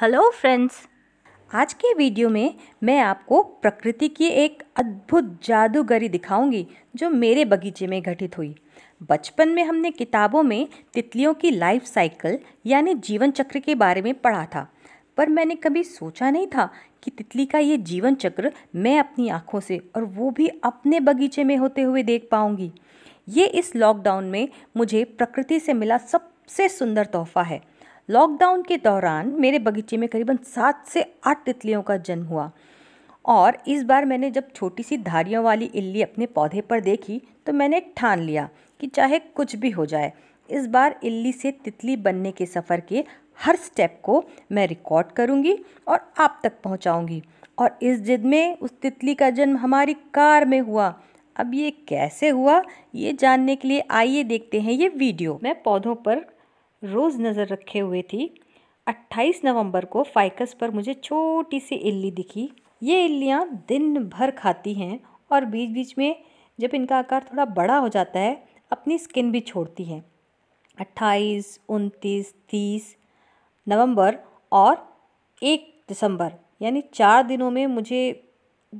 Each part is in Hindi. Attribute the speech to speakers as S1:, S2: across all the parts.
S1: हेलो फ्रेंड्स आज के वीडियो में मैं आपको प्रकृति की एक अद्भुत जादूगरी दिखाऊंगी जो मेरे बगीचे में घटित हुई बचपन में हमने किताबों में तितलियों की लाइफ साइकिल यानी जीवन चक्र के बारे में पढ़ा था पर मैंने कभी सोचा नहीं था कि तितली का ये जीवन चक्र मैं अपनी आँखों से और वो भी अपने बगीचे में होते हुए देख पाऊँगी ये इस लॉकडाउन में मुझे प्रकृति से मिला सबसे सुंदर तोहफा है लॉकडाउन के दौरान मेरे बगीचे में करीबन सात से आठ तितलियों का जन्म हुआ और इस बार मैंने जब छोटी सी धारियों वाली इल्ली अपने पौधे पर देखी तो मैंने ठान लिया कि चाहे कुछ भी हो जाए इस बार इल्ली से तितली बनने के सफ़र के हर स्टेप को मैं रिकॉर्ड करूँगी और आप तक पहुँचाऊँगी और इस जिद में उस तितली का जन्म हमारी कार में हुआ अब ये कैसे हुआ ये जानने के लिए आइए देखते हैं ये वीडियो मैं पौधों पर रोज़ नज़र रखे हुए थी 28 नवंबर को फाइकस पर मुझे छोटी सी इल्ली दिखी ये इल्लियाँ दिन भर खाती हैं और बीच बीच में जब इनका आकार थोड़ा बड़ा हो जाता है अपनी स्किन भी छोड़ती हैं 28, 29, 30 नवंबर और 1 दिसंबर यानी चार दिनों में मुझे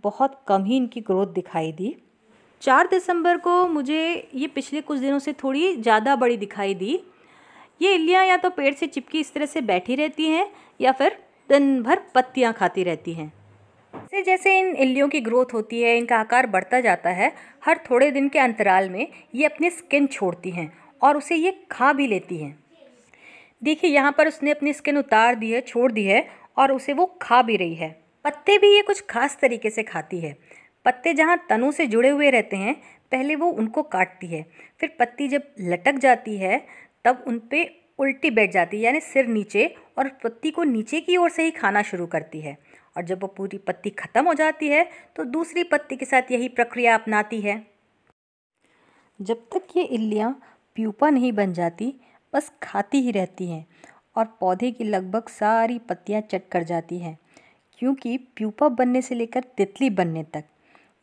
S1: बहुत कम ही इनकी ग्रोथ दिखाई दी चार दिसंबर को मुझे ये पिछले कुछ दिनों से थोड़ी ज़्यादा बड़ी दिखाई दी ये इल्लियाँ या तो पेड़ से चिपकी इस तरह से बैठी रहती हैं या फिर दिन भर पत्तियाँ खाती रहती हैं जैसे जैसे इन इल्लियों की ग्रोथ होती है इनका आकार बढ़ता जाता है हर थोड़े दिन के अंतराल में ये अपनी स्किन छोड़ती हैं और उसे ये खा भी लेती हैं देखिए यहाँ पर उसने अपनी स्किन उतार दी है छोड़ दी है और उसे वो खा भी रही है पत्ते भी ये कुछ खास तरीके से खाती है पत्ते जहाँ तनों से जुड़े हुए रहते हैं पहले वो उनको काटती है फिर पत्ती जब लटक जाती है तब उन पर उल्टी बैठ जाती है यानी सिर नीचे और पत्ती को नीचे की ओर से ही खाना शुरू करती है और जब वो पूरी पत्ती ख़त्म हो जाती है तो दूसरी पत्ती के साथ यही प्रक्रिया अपनाती है जब तक ये इल्लियाँ प्यूपा नहीं बन जाती बस खाती ही रहती हैं और पौधे की लगभग सारी पत्तियाँ चट कर जाती हैं क्योंकि प्यूपा बनने से लेकर तितली बनने तक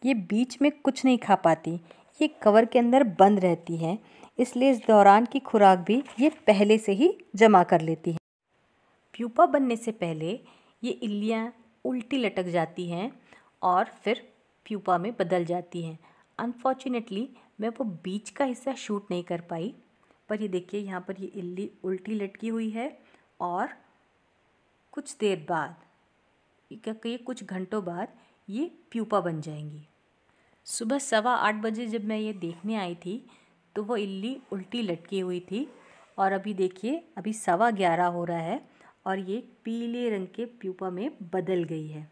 S1: ये बीच में कुछ नहीं खा पाती ये कवर के अंदर बंद रहती हैं इसलिए इस दौरान की खुराक भी ये पहले से ही जमा कर लेती हैं प्यूपा बनने से पहले ये इल्लियाँ उल्टी लटक जाती हैं और फिर प्यूपा में बदल जाती हैं अनफॉर्चुनेटली मैं वो बीच का हिस्सा शूट नहीं कर पाई पर ये देखिए यहाँ पर ये इल्ली उल्टी लटकी हुई है और कुछ देर बाद ये कुछ घंटों बाद ये प्यूपा बन जाएंगी सुबह सवा आठ बजे जब मैं ये देखने आई थी तो वो इल्ली उल्टी लटकी हुई थी और अभी देखिए अभी सवा ग्यारह हो रहा है और ये पीले रंग के प्यूपा में बदल गई है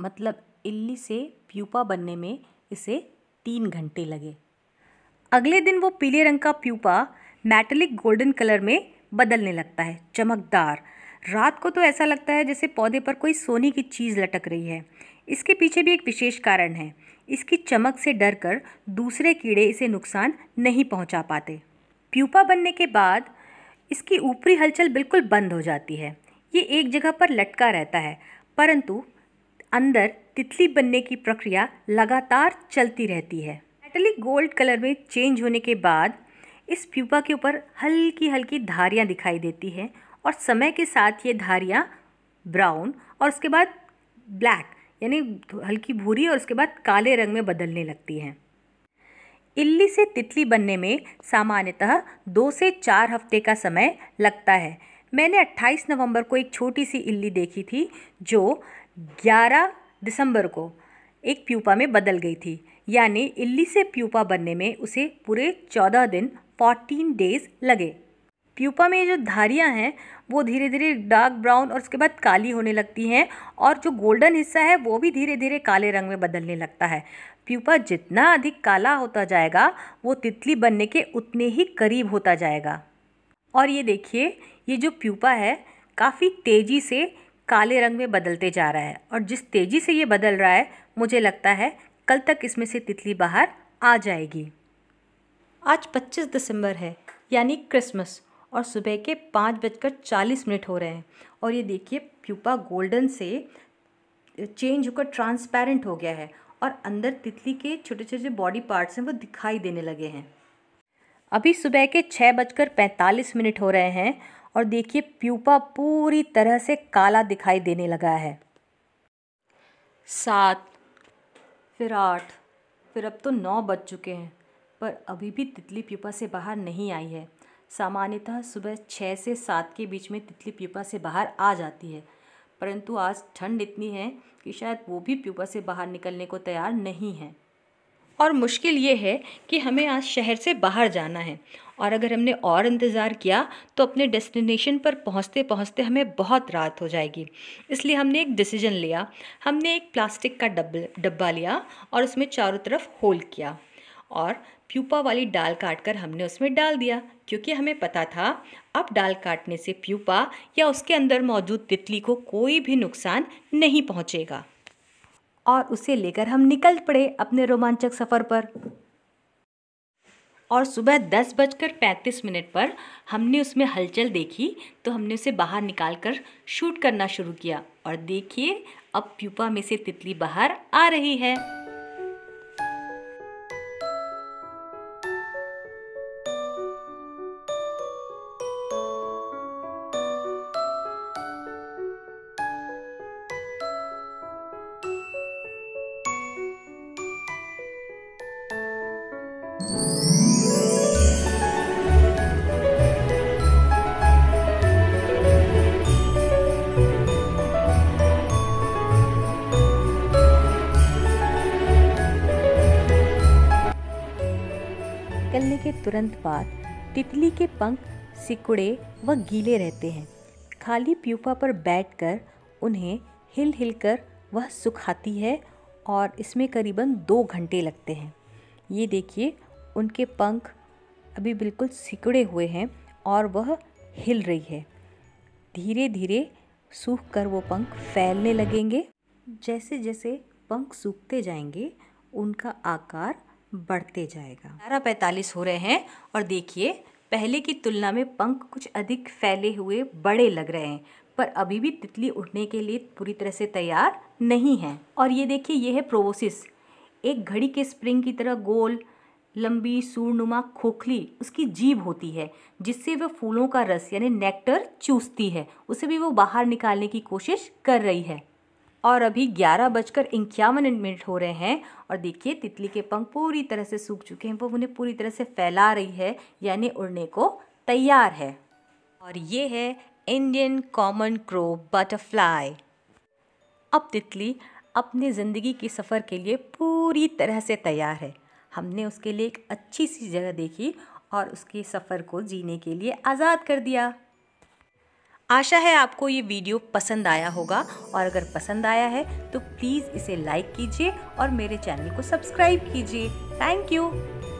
S1: मतलब इल्ली से प्यूपा बनने में इसे तीन घंटे लगे अगले दिन वो पीले रंग का प्यूपा मेटलिक गोल्डन कलर में बदलने लगता है चमकदार रात को तो ऐसा लगता है जैसे पौधे पर कोई सोने की चीज़ लटक रही है इसके पीछे भी एक विशेष कारण है इसकी चमक से डरकर दूसरे कीड़े इसे नुकसान नहीं पहुंचा पाते प्यूपा बनने के बाद इसकी ऊपरी हलचल बिल्कुल बंद हो जाती है ये एक जगह पर लटका रहता है परंतु अंदर तितली बनने की प्रक्रिया लगातार चलती रहती है मेटलिक गोल्ड कलर में चेंज होने के बाद इस प्यूपा के ऊपर हल्की हल्की धारियाँ दिखाई देती हैं और समय के साथ ये धारियाँ ब्राउन और उसके बाद ब्लैक यानी हल्की भूरी और उसके बाद काले रंग में बदलने लगती हैं इल्ली से तितली बनने में सामान्यतः दो से चार हफ्ते का समय लगता है मैंने 28 नवंबर को एक छोटी सी इल्ली देखी थी जो 11 दिसंबर को एक प्यूपा में बदल गई थी यानी इल्ली से प्यूपा बनने में उसे पूरे 14 दिन 14 डेज लगे प्यूपा में जो धारियाँ हैं वो धीरे धीरे डार्क ब्राउन और उसके बाद काली होने लगती हैं और जो गोल्डन हिस्सा है वो भी धीरे धीरे काले रंग में बदलने लगता है प्यूपा जितना अधिक काला होता जाएगा वो तितली बनने के उतने ही करीब होता जाएगा और ये देखिए ये जो प्यूपा है काफ़ी तेज़ी से काले रंग में बदलते जा रहा है और जिस तेज़ी से ये बदल रहा है मुझे लगता है कल तक इसमें से तितली बाहर आ जाएगी आज 25 दिसंबर है यानी क्रिसमस और सुबह के पाँच बजकर चालीस मिनट हो रहे हैं और ये देखिए प्यूपा गोल्डन से चेंज होकर ट्रांसपेरेंट हो गया है और अंदर तितली के छोटे छोटे बॉडी पार्ट्स हैं वो दिखाई देने लगे हैं अभी सुबह के छः बजकर पैंतालीस मिनट हो रहे हैं और देखिए प्यूपा पूरी तरह से काला दिखाई देने लगा है सात फिर आठ फिर अब तो नौ बज चुके हैं पर अभी भी तितली प्यूपा से बाहर नहीं आई है सामान्यतः सुबह छः से सात के बीच में तितली प्यूपा से बाहर आ जाती है परंतु आज ठंड इतनी है कि शायद वो भी प्यूपा से बाहर निकलने को तैयार नहीं है और मुश्किल ये है कि हमें आज शहर से बाहर जाना है और अगर हमने और इंतज़ार किया तो अपने डेस्टिनेशन पर पहुंचते पहुंचते हमें बहुत रात हो जाएगी इसलिए हमने एक डिसीजन लिया हमने एक प्लास्टिक का डब्बा डब्बा लिया और उसमें चारों तरफ होल किया और प्यूपा वाली डाल काट कर हमने उसमें डाल दिया क्योंकि हमें पता था अब डाल काटने से प्यूपा या उसके अंदर मौजूद तितली को कोई भी नुकसान नहीं पहुंचेगा और उसे लेकर हम निकल पड़े अपने रोमांचक सफ़र पर और सुबह दस बजकर पैंतीस मिनट पर हमने उसमें हलचल देखी तो हमने उसे बाहर निकाल कर शूट करना शुरू किया और देखिए अब प्यूपा में से तितली बाहर आ रही है निकलने के तुरंत बाद तितली के पंख सिकुड़े व गीले रहते हैं खाली प्यूपा पर बैठकर उन्हें हिल हिल कर वह सुखाती है और इसमें करीबन दो घंटे लगते हैं ये देखिए उनके पंख अभी बिल्कुल सिकुड़े हुए हैं और वह हिल रही है धीरे धीरे सूख कर वो पंख फैलने लगेंगे जैसे जैसे पंख सूखते जाएंगे उनका आकार बढ़ते जाएगा ग्यारह पैंतालीस हो रहे हैं और देखिए पहले की तुलना में पंख कुछ अधिक फैले हुए बड़े लग रहे हैं पर अभी भी तितली उठने के लिए पूरी तरह से तैयार नहीं है और ये देखिए ये है प्रोवोसिस एक घड़ी के स्प्रिंग की तरह गोल लंबी सूरनुमा खोखली उसकी जीभ होती है जिससे वह फूलों का रस यानी नेक्टर चूसती है उसे भी वो बाहर निकालने की कोशिश कर रही है और अभी ग्यारह बजकर इक्यावन मिनट हो रहे हैं और देखिए तितली के पंख पूरी तरह से सूख चुके हैं वो उन्हें पूरी तरह से फैला रही है यानी उड़ने को तैयार है और ये है इंडियन कॉमन क्रो बटरफ्लाई अब तितली अपने ज़िंदगी के सफ़र के लिए पूरी तरह से तैयार है हमने उसके लिए एक अच्छी सी जगह देखी और उसके सफ़र को जीने के लिए आज़ाद कर दिया आशा है आपको ये वीडियो पसंद आया होगा और अगर पसंद आया है तो प्लीज़ इसे लाइक कीजिए और मेरे चैनल को सब्सक्राइब कीजिए थैंक यू